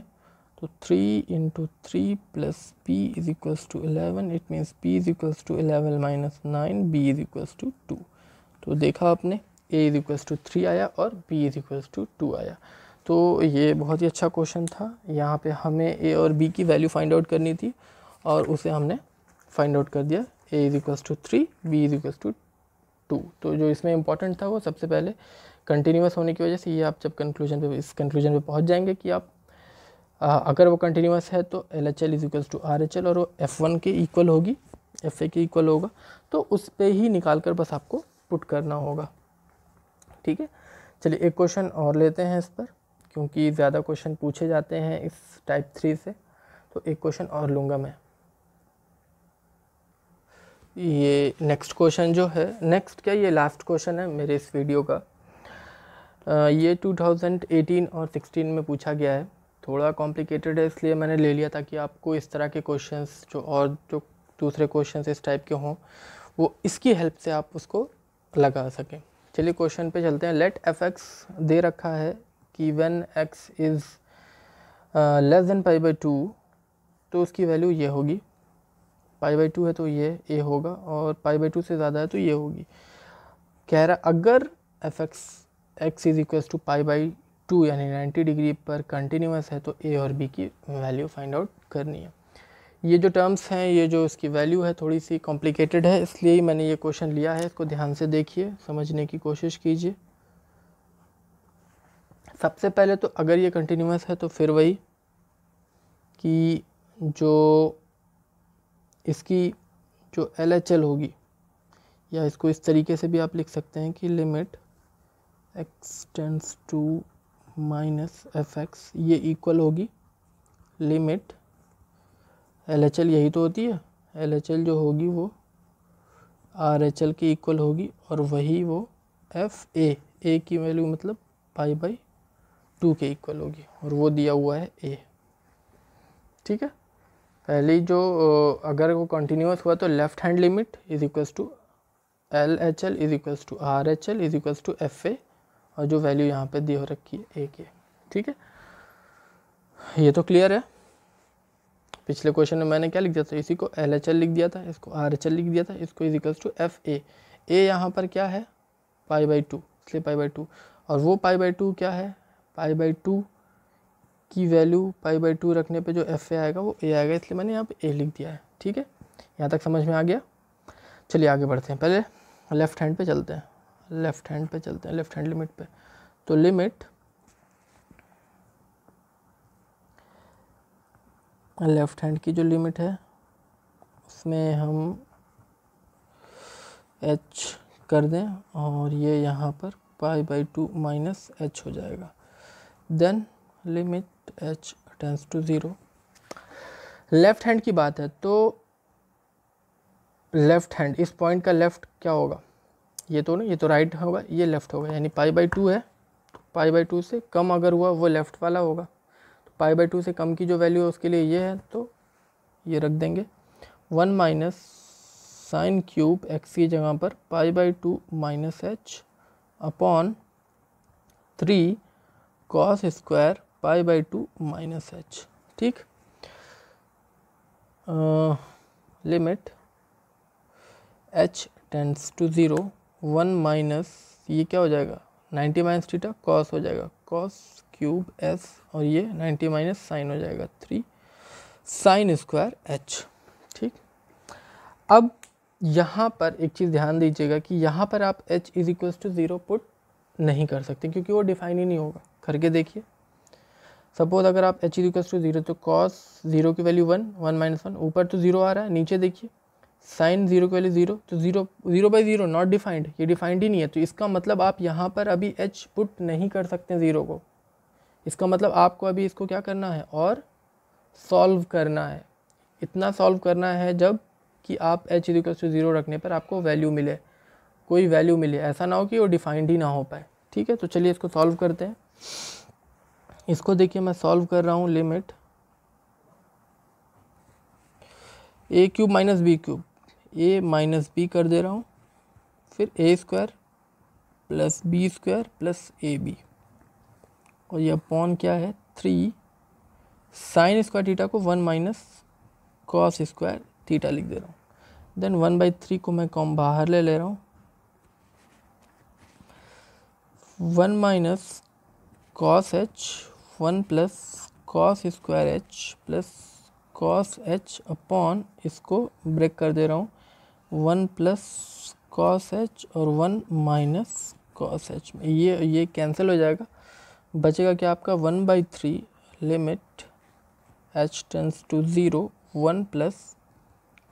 तो three into three plus P is equals to eleven it means P is equals to eleven minus nine B is equals to two two देखा आपने A is equals to three आया और B is equals to two आया तो ये बहुत ही अच्छा question था यहाँ पे हमें ए और बी की वैल्यू फाइंड आउट करनी थी और उसे हमने फाइंड आउट कर दिया A is equals to three B is equals to two तो जो इसमें इंपॉर्टेंट था वो सबसे पहले कंटिन्यूस होने की वजह से ये आप जब कंक्लूजन पे इस कंक्लूजन पे पहुँच जाएंगे कि आप अगर वो कंटिन्यूस है तो L H L is two R H L और वो एफ़ वन के इक्वल होगी एफ ए के इक्वल होगा तो उस पर ही निकाल कर बस आपको पुट करना होगा ठीक है चलिए एक क्वेश्चन और लेते हैं इस पर क्योंकि ज़्यादा क्वेश्चन पूछे जाते हैं इस टाइप थ्री से तो एक क्वेश्चन और लूँगा मैं ये नेक्स्ट क्वेश्चन जो है नेक्स्ट क्या ये लास्ट क्वेश्चन है मेरे इस वीडियो का आ, ये 2018 और 16 में पूछा गया है थोड़ा कॉम्प्लिकेटेड है इसलिए मैंने ले लिया ताकि आपको इस तरह के क्वेश्चंस जो और जो दूसरे क्वेश्चंस इस टाइप के हों वो इसकी हेल्प से आप उसको लगा सकें चलिए क्वेश्चन पे चलते हैं लेट एफ एक्स दे रखा है कि one x is less than pi by two तो उसकी वैल्यू ये होगी पाई बाई टू है तो ये ए होगा और पाई बाई टू से ज़्यादा है तो ये होगी कह रहा अगर F x x is equal to pi by two यानी नाइन्टी डिग्री पर कंटिन्यूस है तो ए और बी की वैल्यू फाइंड आउट करनी है ये जो टर्म्स हैं ये जो इसकी वैल्यू है थोड़ी सी कॉम्प्लिकेटेड है इसलिए ही मैंने ये क्वेश्चन लिया है इसको ध्यान से देखिए समझने की कोशिश कीजिए सबसे पहले तो अगर ये कंटिन्यूस है तो फिर वही कि जो इसकी जो एल एच एल होगी या इसको इस तरीके से भी आप लिख सकते हैं कि limit expanse to minus F x ये इक्वल होगी लिमिट एल एच एल यही तो होती है एल एच एल जो होगी वो आर एच एल की इक्वल होगी और वही वो एफ ए ए की वैल्यू मतलब पाई बाई टू के इक्वल होगी और वो दिया हुआ है ए ठीक है पहली जो अगर वो कंटिन्यूस हुआ तो left hand limit is equals to L H L is equals to R H L is equals to F A और जो वैल्यू यहाँ पे दी हो रखी है ए के ठीक है ये तो क्लियर है पिछले क्वेश्चन में मैंने क्या लिख दिया था इसी को एल एच एल लिख दिया था इसको आर एच एल लिख दिया था इसको इजिकल्स टू एफ ए ए यहाँ पर क्या है पाई बाई टू इसलिए पाई बाई टू और वो पाई बाई टू क्या है पाई बाई टू की वैल्यू पाई बाई टू रखने पे जो एफ ए आएगा वो ए आएगा इसलिए मैंने यहाँ पे ए लिख दिया है ठीक है यहाँ तक समझ में आ गया चलिए आगे बढ़ते हैं पहले लेफ्ट हैंड पे चलते हैं लेफ्ट हैंड पे चलते हैं लेफ्ट हैंड लिमिट पे तो लिमिट लेफ्ट हैंड की जो लिमिट है उसमें हम एच कर दें और ये यहाँ पर pi by two minus H हो जाएगा then limit H tends to zero left hand की बात है तो लेफ़्ट हैंड इस पॉइंट का लेफ़्ट क्या होगा ये तो ना ये तो राइट होगा ये लेफ़्ट होगा यानी पाई बाई टू है तो पाई बाई टू से कम अगर हुआ वो लेफ़्ट वाला होगा तो पाई बाई टू से कम की जो वैल्यू है उसके लिए ये है तो ये रख देंगे one minus sine cube x की जगह पर pi by two minus H upon three cos square pi by two minus H ठीक limit H tends to zero one minus ये क्या हो जाएगा नाइन्टी माइनस थीटा कॉस हो जाएगा कॉस क्यूब एस और ये नाइन्टी माइनस साइन हो जाएगा थ्री साइन स्क्वायर एच ठीक अब यहाँ पर एक चीज़ ध्यान दीजिएगा कि यहाँ पर आप h is equal to zero put नहीं कर सकते क्योंकि वो डिफाइन ही नहीं होगा करके देखिए सपोज अगर आप h is equal to zero तो कॉस ज़ीरो की value one one minus one ऊपर तो ज़ीरो आ रहा है नीचे देखिए साइन जीरो के वैल्यू जीरो तो zero zero by zero not defined ये डिफाइंड ही नहीं है तो इसका मतलब आप यहाँ पर अभी एच पुट नहीं कर सकते ज़ीरो को इसका मतलब आपको अभी इसको क्या करना है और सॉल्व करना है इतना सॉल्व करना है जब कि आप एच इजिकल्स टू ज़ीरो रखने पर आपको वैल्यू मिले कोई वैल्यू मिले ऐसा ना हो कि वो डिफाइंड ही ना हो पाए ठीक है तो चलिए इसको सॉल्व करते हैं इसको देखिए मैं सॉल्व कर रहा हूँ limit A cube minus B cube A minus B कर दे रहा हूँ फिर A square plus B square plus A B और यह अपॉन क्या है थ्री साइन स्क्वायर थीटा को one minus cos square theta लिख दे रहा हूँ देन वन बाई थ्री को मैं कॉम बाहर ले ले रहा हूँ one minus cos H one plus cos square H plus cos H upon इसको ब्रेक कर दे रहा हूँ वन प्लस कॉस एच और वन माइनस कॉस एच ये ये कैंसिल हो जाएगा बचेगा क्या आपका one by three limit H tends to zero one plus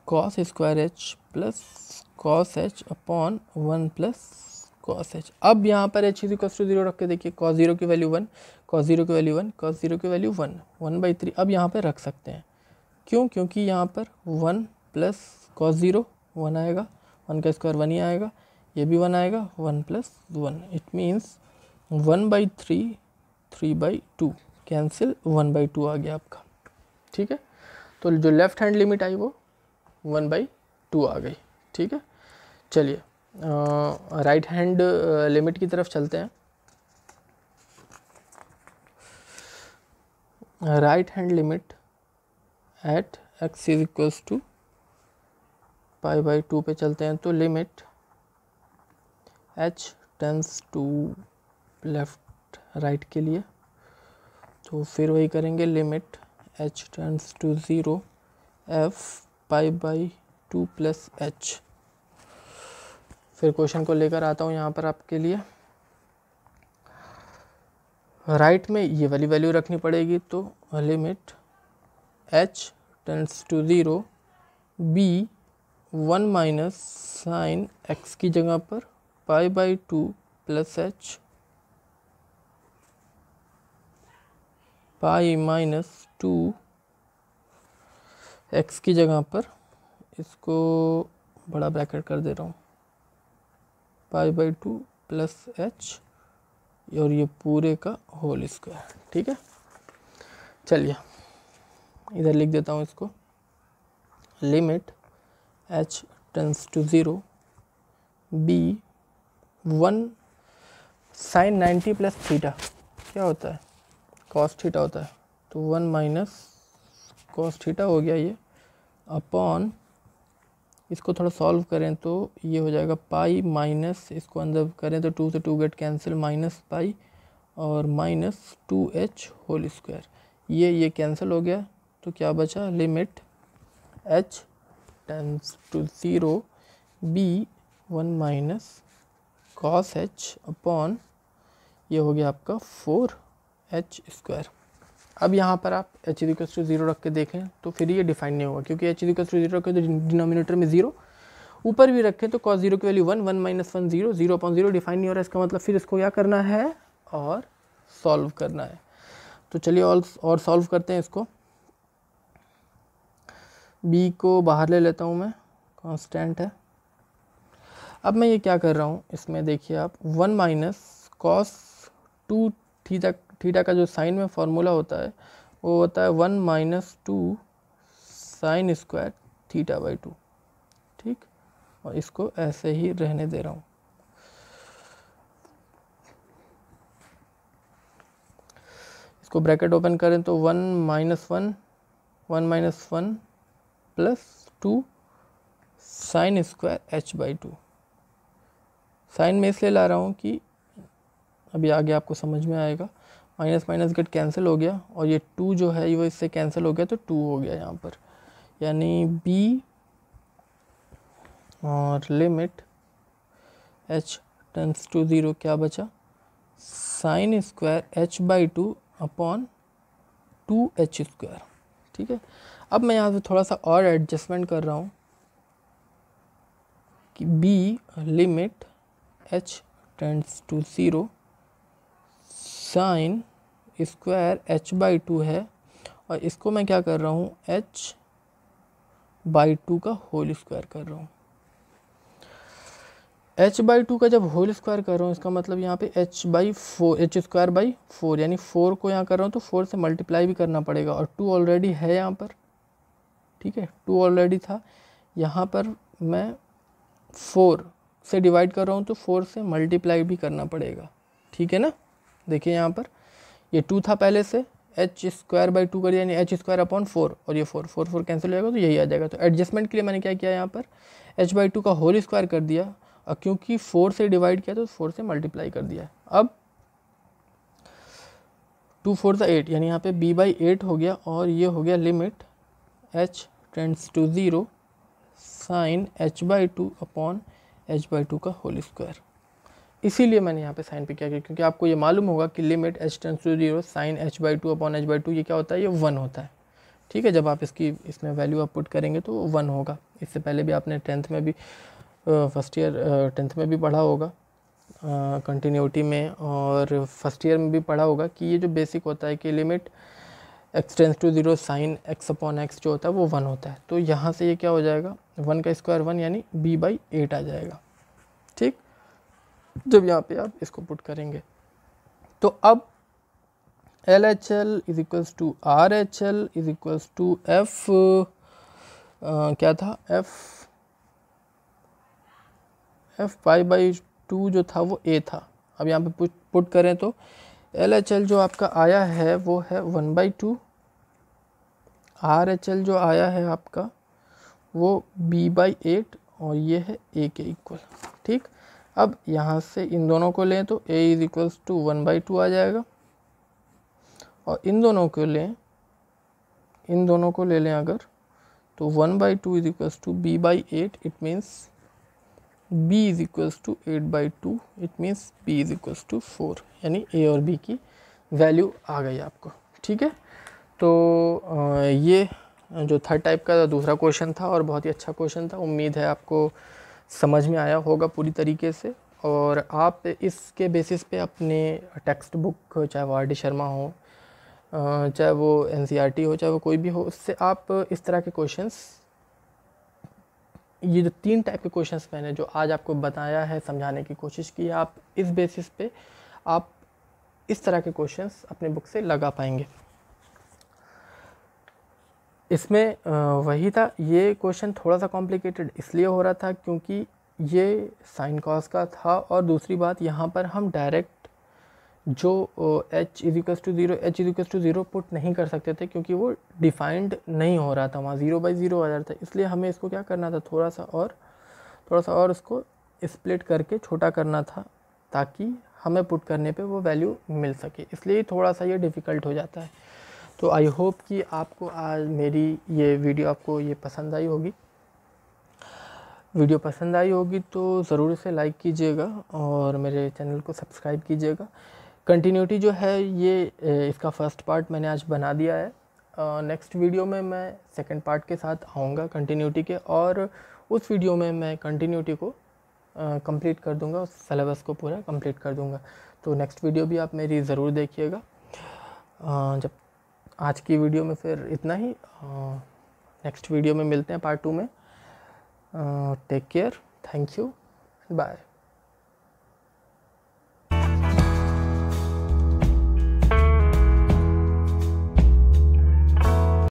cos square H plus cos H upon one plus cos H अब यहाँ पर H is equals to zero रख के देखिए कॉस जीरो की वैल्यू वन कॉस जीरो की value one cos zero की value one one by three अब यहाँ पर रख सकते हैं क्यों क्योंकि यहाँ पर one plus cos zero one आएगा वन का स्क्वायर वन ही आएगा ये भी वन आएगा one plus one it means one by three three by two cancel one by two आ गया आपका ठीक है तो जो लेफ़्ट हैंड लिमिट आई वो वन बाई टू आ गई ठीक है चलिए राइट हैंड लिमिट की तरफ चलते हैं right hand limit at x is equals to pi by two पे चलते हैं तो limit H tends to left right के लिए तो फिर वही करेंगे limit H tends to zero F pi by two plus H फिर क्वेश्चन को लेकर आता हूँ यहाँ पर आपके लिए राइट right में ये वाली वैल्यू रखनी पड़ेगी तो limit H tends to zero B one minus sine x की जगह पर pi by two plus H pi minus two x की जगह पर इसको बड़ा ब्रैकेट कर दे रहा हूँ pi by two plus H और ये पूरे का होल स्क्वायर ठीक है चलिए इधर लिख देता हूँ इसको लिमिट h tends to 0 b 1 sine 90 plus theta क्या होता है कॉस थीटा होता है तो वन माइनस कॉस थीटा हो गया ये अपॉन इसको थोड़ा सॉल्व करें तो ये हो जाएगा पाई माइनस इसको अंदर करें तो टू से two get cancel minus pi और minus two H whole square ये ये कैंसिल हो गया तो क्या बचा limit H tends to 0 b 1 minus cos H upon ये हो गया आपका फोर एच स्क्वायर अब यहाँ पर आप एच इक्वस टू ज़ीरो रख के देखें तो फिर ये डिफाइन नहीं होगा क्योंकि एच इक्वस टू ज़ीरो रखें तो डिनोमिनेटर में ज़ीरो ऊपर भी रखें तो कॉस ज़ीरो की value one one minus one zero zero upon zero define नहीं हो रहा इसका मतलब फिर इसको क्या करना है और सॉल्व करना है तो चलिए और सॉल्व करते हैं इसको बी को बाहर ले लेता हूँ मैं कॉन्स्टेंट है अब मैं ये क्या कर रहा हूँ इसमें देखिए आप one minus cos two theta theta का जो साइन में फॉर्मूला होता है वो होता है one minus two sine square theta by two ठीक और इसको ऐसे ही रहने दे रहा हूँ इसको ब्रैकेट ओपन करें तो one minus one one minus one plus two sine square H by two sine में इसलिए ला रहा हूँ कि अभी आगे आपको समझ में आएगा माइनस माइनस गेट कैंसिल हो गया और ये टू जो है वो इससे कैंसिल हो गया तो टू हो गया यहाँ पर यानी बी और limit H tends to zero क्या बचा sine square H by two upon two H square ठीक है अब मैं यहाँ से थोड़ा सा और एडजस्टमेंट कर रहा हूँ कि B limit H tends to zero sine square H by two है और इसको मैं क्या कर रहा हूँ एच बाई टू का होल स्क्वायर कर रहा हूँ एच बाई टू का जब होल स्क्वायर कर रहा हूँ इसका मतलब यहाँ पे H by four H square by four यानी फोर को यहाँ कर रहा हूँ तो फोर से मल्टीप्लाई भी करना पड़ेगा और टू ऑलरेडी है यहाँ पर ठीक है टू ऑलरेडी था यहाँ पर मैं फोर से डिवाइड कर रहा हूँ तो फोर से मल्टीप्लाई भी करना पड़ेगा ठीक है ना देखिए यहाँ पर ये टू था पहले से एच स्क्वायर बाई टू कर यानी एच स्क्वायर अपॉन फोर और ये फोर फोर फोर कैंसिल हो जाएगा तो यही आ जाएगा तो एडजस्टमेंट के लिए मैंने क्या किया यहाँ पर एच बाई टू का होल स्क्वायर कर दिया और क्योंकि फोर से डिवाइड किया तो फोर से मल्टीप्लाई कर दिया अब टू फोर सा एट यानी यहाँ पे बी बाई एट हो गया और ये हो गया limit H tends to zero sine H by two upon H by two का होल स्क्वायर इसीलिए मैंने यहाँ पे साइन पे किया क्योंकि आपको ये मालूम होगा कि limit H tends to zero sine H by two upon H by two ये क्या होता है ये वन होता है ठीक है जब आप इसकी इसमें वैल्यू आप पुट करेंगे तो वन होगा इससे पहले भी आपने टेंथ में भी फर्स्ट ईयर टेंथ में भी पढ़ा होगा कंटिन्यूटी में और फर्स्ट ईयर में भी पढ़ा होगा कि ये जो बेसिक होता है कि limit x tends to zero sine X upon X जो होता है वो वन होता है तो यहाँ से ये क्या हो जाएगा वन का स्क्वायर वन यानी बी बाई एट आ जाएगा ठीक जब यहाँ पे आप इसको पुट करेंगे तो अब L H L is equals to R H L is equals to F क्या था F F pi by two जो था वो ए था अब यहाँ पे पुट करें तो एल एच एल जो आपका आया है वो है one by two R H L जो आया है आपका वो बी बाई एट और ये है ए के इक्वल ठीक अब यहाँ से इन दोनों को लें तो A is equals to one by two आ जाएगा और इन दोनों को लें इन दोनों को ले लें अगर तो one by two is equals to B by eight it means b is equals to eight by two it means b is equals to four यानी a और b की वैल्यू आ गई आपको ठीक है तो ये जो थर्ड टाइप का दूसरा क्वेश्चन था और बहुत ही अच्छा क्वेश्चन था उम्मीद है आपको समझ में आया होगा पूरी तरीके से और आप इसके बेसिस पे अपने टेक्स्ट बुक चाहे वो आर शर्मा हो चाहे वो एन e हो चाहे वो कोई भी हो उससे आप इस तरह के क्वेश्चंस ये जो तीन टाइप के क्वेश्चंस मैंने जो आज आपको बताया है समझाने की कोशिश की आप इस बेसिस पे आप इस तरह के क्वेश्चंस अपने बुक से लगा पाएंगे इसमें वही था ये क्वेश्चन थोड़ा सा कॉम्प्लिकेटेड इसलिए हो रहा था क्योंकि ये साइन कॉस का था और दूसरी बात यहाँ पर हम डायरेक्ट जो H is equals to zero H is equals to zero put नहीं कर सकते थे क्योंकि वो डिफाइंड नहीं हो रहा था वहाँ ज़ीरो बाई ज़ीरो आ जा रहा था इसलिए हमें इसको क्या करना था थोड़ा सा और थोड़ा सा और इसको स्प्लिट करके छोटा करना था ताकि हमें पुट करने पे वो वैल्यू मिल सके इसलिए थोड़ा सा ये डिफ़िकल्ट हो जाता है तो आई होप कि आपको आज मेरी ये वीडियो आपको ये पसंद आई होगी वीडियो पसंद आई होगी तो ज़रूर से लाइक कीजिएगा और मेरे चैनल को सब्सक्राइब कीजिएगा कंटिन्यूटी जो है ये इसका फर्स्ट पार्ट मैंने आज बना दिया है नेक्स्ट uh, वीडियो में मैं सेकंड पार्ट के साथ आऊँगा कंटिन्यूटी के और उस वीडियो में मैं कंटिन्यूटी को कंप्लीट uh, कर दूँगा उस सिलेबस को पूरा कंप्लीट कर दूँगा तो नेक्स्ट वीडियो भी आप मेरी ज़रूर देखिएगा uh, जब आज की वीडियो में फिर इतना ही नेक्स्ट वीडियो में मिलते हैं पार्ट टू में take care thank you bye